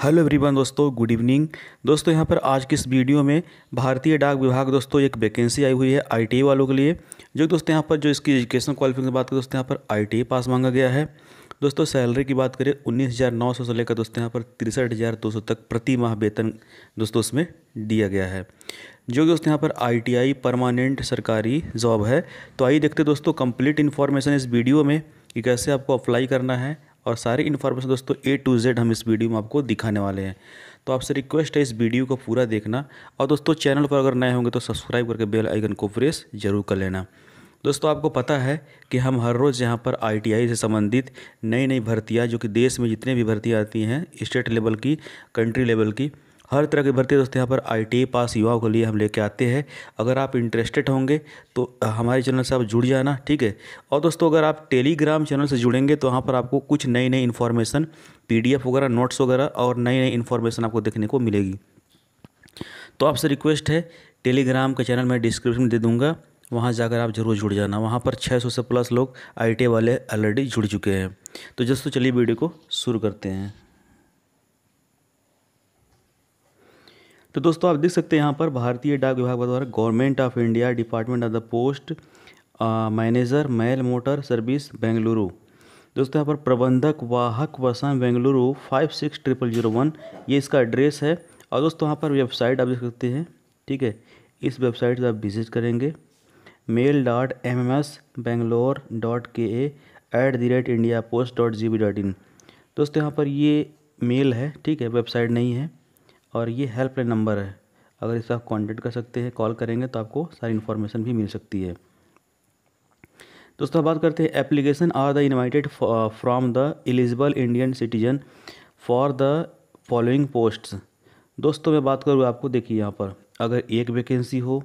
hello everyone दोस्तों good evening दोस्तों यहाँ पर आज की इस वीडियो में भारतीय डाक विभाग दोस्तों एक वैकेंसी आई हुई है आई e वालों के लिए जो दोस्तों यहाँ पर जो इसकी एजुकेशन क्वालिफिकेशन बात करें दोस्तों यहाँ पर आई e पास मांगा गया है दोस्तों सैलरी की बात करें उन्नीस हज़ार नौ सौ से लेकर दोस्तों यहाँ पर तिरसठ हज़ार दो सौ तक प्रति माह वेतन दोस्तों उसमें दिया गया है जो दोस्तों यहाँ पर आई परमानेंट सरकारी जॉब है तो आइए देखते दोस्तों कम्प्लीट इन्फॉर्मेशन इस वीडियो में कि कैसे आपको अप्लाई करना है और सारी इन्फॉर्मेशन दोस्तों ए टू जेड हम इस वीडियो में आपको दिखाने वाले हैं तो आपसे रिक्वेस्ट है इस वीडियो को पूरा देखना और दोस्तों चैनल पर अगर नए होंगे तो सब्सक्राइब करके बेल आइकन को प्रेस जरूर कर लेना दोस्तों आपको पता है कि हम हर रोज़ यहाँ पर आईटीआई से संबंधित नई नई भर्तियाँ जो कि देश में जितने भी भर्तियाँ आती हैं स्टेट लेवल की कंट्री लेवल की हर तरह की भर्ती दोस्तों यहाँ पर आई e पास युवाओं के लिए हम लेके आते हैं अगर आप इंटरेस्टेड होंगे तो हमारे चैनल से आप जुड़ जाना ठीक है और दोस्तों अगर आप टेलीग्राम चैनल से जुड़ेंगे तो वहाँ पर आपको कुछ नई नई इन्फॉर्मेशन पी वगैरह नोट्स वगैरह और नई नई इन्फॉर्मेशन आपको देखने को मिलेगी तो आपसे रिक्वेस्ट है टेलीग्राम का चैनल मैं डिस्क्रिप्शन में दे दूँगा वहाँ जाकर आप जरूर जुड़ जाना वहाँ पर 600 से प्लस लोग आई e वाले ऑलरेडी जुड़ चुके हैं तो तो चलिए वीडियो को शुरू करते हैं तो दोस्तों आप देख सकते हैं यहाँ पर भारतीय डाक विभाग द्वारा government of India department of the post manager mail motor service Bengaluru दोस्तों यहाँ पर प्रबंधक वाहक वसन Bengaluru five six triple zero one ये इसका एड्रेस है और दोस्तों यहाँ पर वेबसाइट आप देख सकते हैं ठीक है इस वेबसाइट से आप विजिट करेंगे mail dot M M S Bangalore dot K A at the rate India post dot G B dot in दोस्तों यहाँ पर ये मेल है ठीक है वेबसाइट नहीं है और ये हेल्पलाइन नंबर है अगर इसे आप कॉन्टेक्ट कर सकते हैं कॉल करेंगे तो आपको सारी इन्फॉर्मेशन भी मिल सकती है दोस्तों बात करते हैं application are the invited from the eligible Indian citizen for the following posts दोस्तों मैं बात करूँ आपको देखिए यहाँ पर अगर एक वैकेंसी हो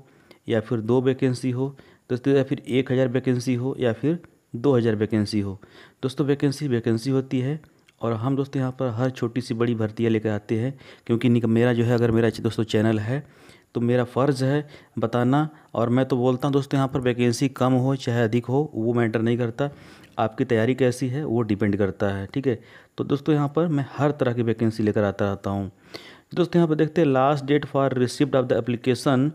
या फिर दो वैकेंसी हो दोस्तों या फिर एक हज़ार वैकेंसी हो या फिर दो हज़ार वैकेंसी हो दोस्तों वैकेंसी वैकेंसी होती है और हम दोस्त यहाँ पर हर छोटी सी बड़ी भर्तियाँ लेकर आते हैं क्योंकि मेरा जो है अगर मेरा दोस्तों चैनल है तो मेरा फ़र्ज़ है बताना और मैं तो बोलता हूँ दोस्तों यहाँ पर वैकेंसी कम हो चाहे अधिक हो वो मैटर नहीं करता आपकी तैयारी कैसी है वो डिपेंड करता है ठीक है तो दोस्तों यहाँ पर मैं हर तरह की वैकेंसी लेकर आता रहता हूँ दोस्तों यहाँ पर देखते हैं last date for receipt of the application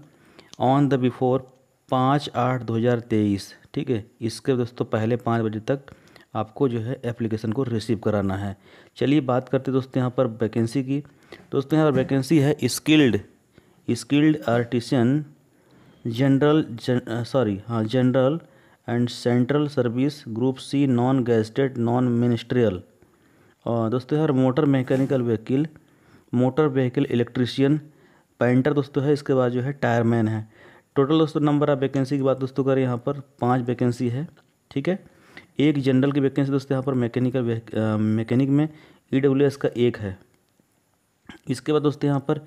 on the before पाँच आठ दो हज़ार तेईस ठीक है इसके दोस्तों पहले पाँच बजे तक आपको जो है एप्लीकेशन को रिसीव कराना है चलिए बात करते दोस्तों यहाँ पर वैकेंसी की दोस्तों यहाँ पर वैकेंसी है skilled skilled artisan general sorry हाँ general and central service group C non gazetted non ministerial और दोस्तों यार motor mechanical vehicle motor vehicle electrician painter दोस्तों है इसके बाद जो है टायरमैन है टोटल दोस्तों नंबर ऑफ वैकेंसी की बात दोस्तों करें यहाँ पर पाँच वैकेंसी है ठीक है एक जनरल की वैकेंसी दोस्तों यहाँ पर मैकेनिकल मैकेनिक में ई डब्ल्यू एस का एक है इसके बाद दोस्तों यहाँ पर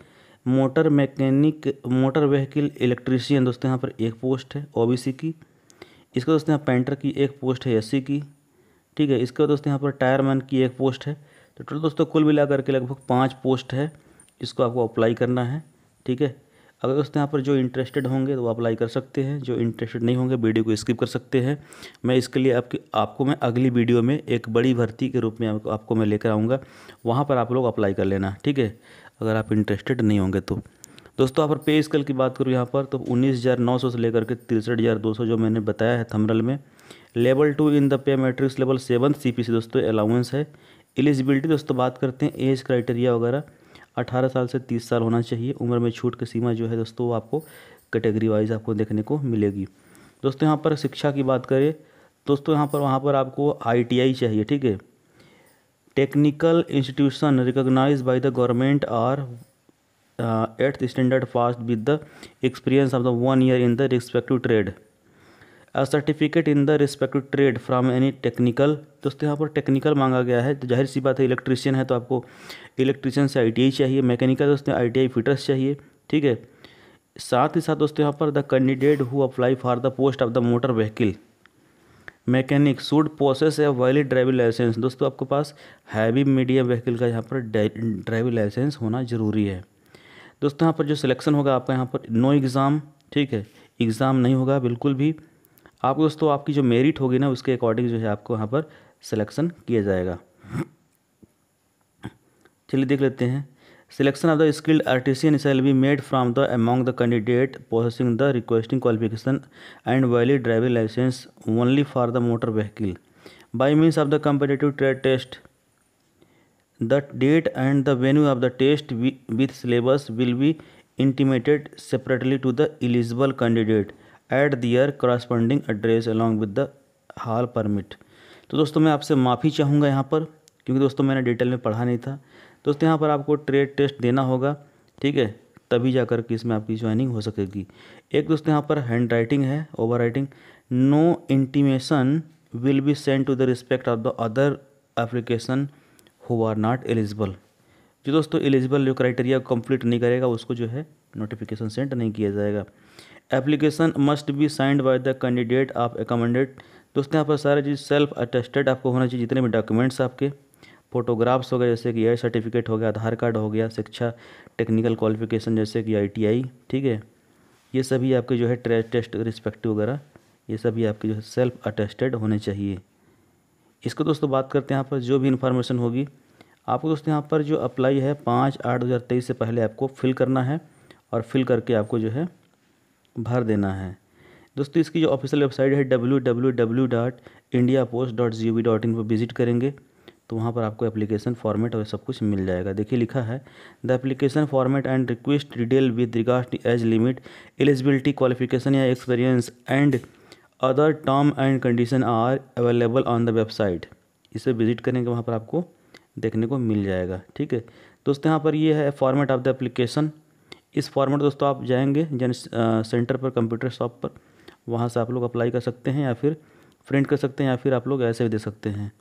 motor mechanic motor vehicle electrician दोस्तों यहाँ पर एक पोस्ट है ओबीसी की इसके दोस्तों यहाँ पेंटर की एक पोस्ट है एससी की ठीक है इसके बाद दोस्तों यहाँ पर टायर मैन की एक पोस्ट है तो टोटल दोस्तों कुल मिला करके लगभग पाँच पोस्ट है इसको आपको अप्लाई करना है ठीक है अगर दोस्तों यहाँ पर जो इंटरेस्टेड होंगे तो वो अप्लाई कर सकते हैं जो इंटरेस्टेड नहीं होंगे वीडियो को स्किप कर सकते हैं मैं इसके लिए आपकी आपको मैं अगली वीडियो में एक बड़ी भर्ती के रूप में आपको, आपको मैं लेकर आऊँगा वहाँ पर आप लोग अप्लाई कर लेना ठीक है अगर आप इंटरेस्टेड नहीं होंगे तो दोस्तों यहाँ पर पे स्केल की बात करूँ यहाँ पर तो उन्नीस हज़ार नौ सौ से लेकर के तिरसठ हज़ार दो सौ जो मैंने बताया है थमरल में level two in the pay matrix level seven C P दोस्तों अलाउंस है एलिजिबिलिटी दोस्तों बात करते हैं एज क्राइटेरिया वगैरह 18 साल से 30 साल होना चाहिए उम्र में छूट की सीमा जो है दोस्तों आपको कैटेगरी वाइज आपको देखने को मिलेगी दोस्तों यहाँ पर शिक्षा की बात करें दोस्तों यहाँ पर वहाँ पर आपको आई चाहिए ठीक है technical institution recognise by the government or eighth standard fast with the experience of the one year in the respective trade certificate in the respective trade from any technical दोस्तों यहाँ पर टेक्निकल मांगा गया है तो जाहिर सी बात है इलेक्ट्रीशियन है तो आपको इलेक्ट्रीशियन से आई चाहिए मैकेनिकल दोस्तों आई टी फिटर्स चाहिए ठीक है साथ ही साथ दोस्तों यहाँ पर the candidate who apply for the post of the motor vehicle mechanic should possess है वैलिड ड्राइविंग लाइसेंस दोस्तों आपके पास हैवी मीडियम व्हीकल का यहाँ पर ड्राइविंग लाइसेंस होना ज़रूरी है दोस्तों यहाँ पर जो सिलेक्शन होगा आपका यहाँ पर नो एग्ज़ाम ठीक है एग्ज़ाम नहीं होगा बिल्कुल भी आप दोस्तों आपकी जो मेरिट होगी ना उसके अकॉर्डिंग जो है आपको यहाँ पर सिलेक्शन किया जाएगा चलिए देख लेते हैं selection of the skilled artisan shall be made from the among the candidate possessing the requesting qualification and valid driving licence only for the motor vehicle by means of the competitive trade test the date and the venue of the test with syllabus will be intimated separately to the eligible candidate at their corresponding address along with the hall permit तो दोस्तों मैं आपसे माफ़ी चाहूँगा यहाँ पर क्योंकि दोस्तों मैंने डिटेल में पढ़ा नहीं था दोस्तों यहाँ पर आपको ट्रेड टेस्ट देना होगा ठीक है तभी जाकर के इसमें आपकी ज्वाइनिंग हो सकेगी एक दोस्तों यहाँ पर हैंड राइटिंग है overwriting no intimation will be send to the respect of the other application who are not eligible जो दोस्तों एलिजिबल जो क्राइटेरिया कंप्लीट नहीं करेगा उसको जो है नोटिफिकेशन सेंड नहीं किया जाएगा application must be signed by the candidate आप एकमेंडेड दोस्तों यहाँ पर सारा चीज़ सेल्फ अटेस्टेड आपको होना चाहिए जितने भी डॉक्यूमेंट्स आपके फोटोग्राफ्स हो गए जैसे कि आई सर्टिफिकेट हो गया आधार कार्ड हो गया शिक्षा टेक्निकल क्वालिफिकेशन जैसे कि आईटीआई ठीक है ये सभी आपके जो है टेस्ट रिस्पेक्टिव वगैरह ये सभी आपके जो है सेल्फ अटेस्टेड होने चाहिए इसको दोस्तों बात करते हैं यहाँ पर जो भी इन्फॉर्मेशन होगी आपको दोस्तों यहाँ पर जो अप्लाई है पाँच आठ दो हज़ार तेईस से पहले आपको फिल करना है और फिल करके आपको जो है भर देना है दोस्तों इसकी जो ऑफिशियल वेबसाइट है W W W dot India post G O V dot in पर विजिट करेंगे तो वहाँ पर आपको एप्लीकेशन फॉर्मेट और सब कुछ मिल जाएगा देखिए लिखा है the application format and request detail with regard age limit eligibility qualification या experience and other term and condition are available on the website इसे विजिट करेंगे वहाँ पर आपको देखने को मिल जाएगा ठीक है दोस्तों यहाँ पर ये है फॉर्मेट ऑफ द एप्लीकेशन इस फॉर्मेट दोस्तों आप जाएंगे जन सेंटर पर कंप्यूटर शॉप पर वहाँ से आप लोग अप्लाई कर सकते हैं या फिर प्रिंट कर सकते हैं या फिर आप लोग ऐसे भी दे सकते हैं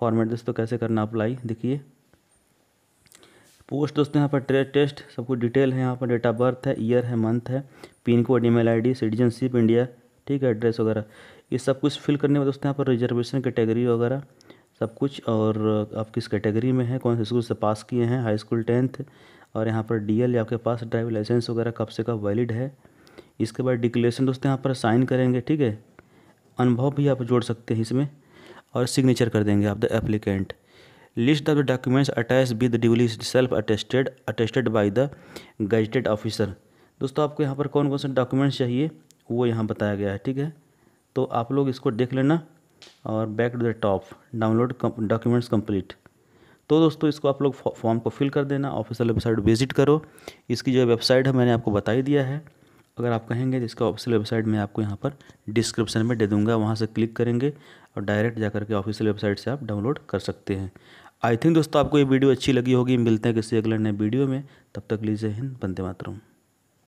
फॉर्मेट दोस्तों कैसे करना अप्लाई देखिए पोस्ट दोस्तों यहाँ पर ट्रेड टेस्ट सब कुछ डिटेल है यहाँ पर डेट ऑफ बर्थ है ईयर है मंथ है pin code email I citizenship India ठीक है एड्रेस वगैरह ये सब कुछ फिल करने में दोस्तों यहाँ पर रिजर्वेशन कैटेगरी वगैरह सब कुछ और आप किस कैटेगरी में हैं कौन से स्कूल से पास किए हैं हाई स्कूल टेंथ और यहाँ पर डी एल आपके पास ड्राइविंग लाइसेंस वगैरह कब से कब वैलिड है इसके बाद डिक्लेरेशन दोस्तों यहाँ पर साइन करेंगे ठीक है अनुभव भी आप जोड़ सकते हैं इसमें और सिग्नेचर कर देंगे आप the applicant list of the documents attach with duly self attested attested by the gazetted officer दोस्तों आपको यहाँ पर कौन कौन से डॉक्यूमेंट्स चाहिए वो यहाँ बताया गया है ठीक है तो आप लोग इसको देख लेना और back to the top download documents complete तो दोस्तों इसको आप लोग फॉर्म को फिल कर देना ऑफिशियल वेबसाइट विजिट करो इसकी जो वेबसाइट है मैंने आपको बता ही दिया है अगर आप कहेंगे तो इसका ऑफिशियल वेबसाइट मैं आपको यहाँ पर डिस्क्रिप्शन में दे दूँगा वहाँ से क्लिक करेंगे और डायरेक्ट जा करके ऑफिशियल वेबसाइट से आप डाउनलोड कर सकते हैं आई थिंक दोस्तों आपको ये वीडियो अच्छी लगी होगी मिलते हैं किसी अगले नए वीडियो में तब तक लीजिए हिंद बंदे मातरम